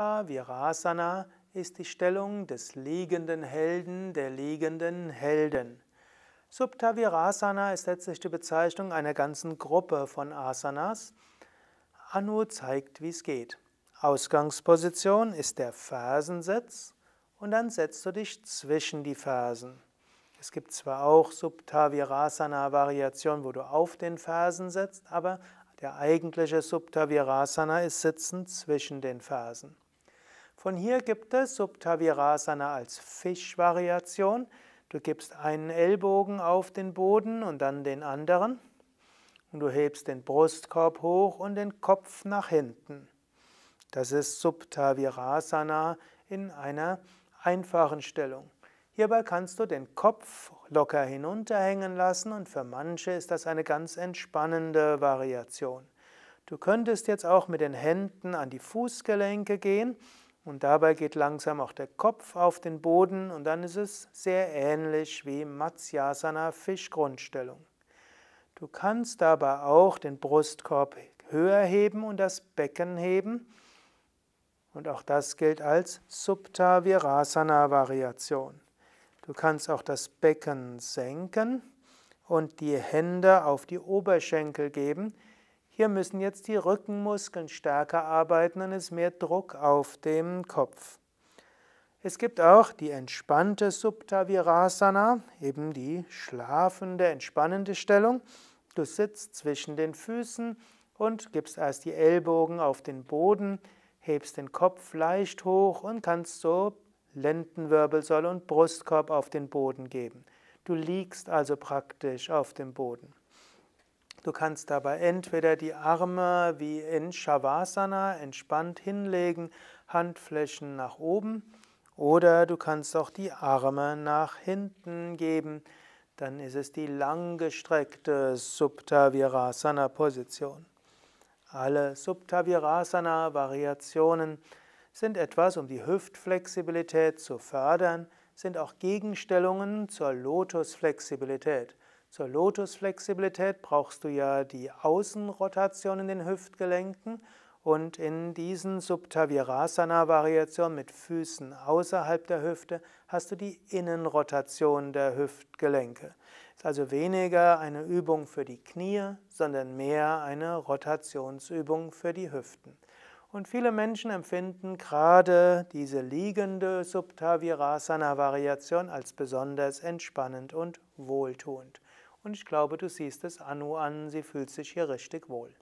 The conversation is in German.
Virasana ist die Stellung des liegenden Helden, der liegenden Helden. Supta Virasana ist letztlich die Bezeichnung einer ganzen Gruppe von Asanas. Anu zeigt, wie es geht. Ausgangsposition ist der Fersensitz und dann setzt du dich zwischen die Fersen. Es gibt zwar auch Supta Virasana-Variationen, wo du auf den Fersen sitzt, aber der eigentliche Supta Virasana ist Sitzen zwischen den Fersen. Von hier gibt es Subtavirasana als Fischvariation. Du gibst einen Ellbogen auf den Boden und dann den anderen. Und du hebst den Brustkorb hoch und den Kopf nach hinten. Das ist Subtavirasana in einer einfachen Stellung. Hierbei kannst du den Kopf locker hinunterhängen lassen und für manche ist das eine ganz entspannende Variation. Du könntest jetzt auch mit den Händen an die Fußgelenke gehen und dabei geht langsam auch der Kopf auf den Boden und dann ist es sehr ähnlich wie Matsyasana Fischgrundstellung. Du kannst dabei auch den Brustkorb höher heben und das Becken heben. Und auch das gilt als Subta Virasana Variation. Du kannst auch das Becken senken und die Hände auf die Oberschenkel geben. Hier müssen jetzt die Rückenmuskeln stärker arbeiten und es ist mehr Druck auf dem Kopf. Es gibt auch die entspannte Supta Virasana, eben die schlafende, entspannende Stellung. Du sitzt zwischen den Füßen und gibst erst die Ellbogen auf den Boden, hebst den Kopf leicht hoch und kannst so Lendenwirbelsäule und Brustkorb auf den Boden geben. Du liegst also praktisch auf dem Boden. Du kannst dabei entweder die Arme wie in Shavasana entspannt hinlegen, Handflächen nach oben, oder du kannst auch die Arme nach hinten geben. Dann ist es die langgestreckte Supta Virasana Position. Alle Supta Virasana Variationen sind etwas, um die Hüftflexibilität zu fördern, sind auch Gegenstellungen zur Lotusflexibilität. Zur Lotusflexibilität brauchst du ja die Außenrotation in den Hüftgelenken und in diesen Subtavirasana-Variationen mit Füßen außerhalb der Hüfte hast du die Innenrotation der Hüftgelenke. Ist also weniger eine Übung für die Knie, sondern mehr eine Rotationsübung für die Hüften. Und viele Menschen empfinden gerade diese liegende Subtavirasana-Variation als besonders entspannend und wohltuend. Und ich glaube, du siehst es Anu an, sie fühlt sich hier richtig wohl.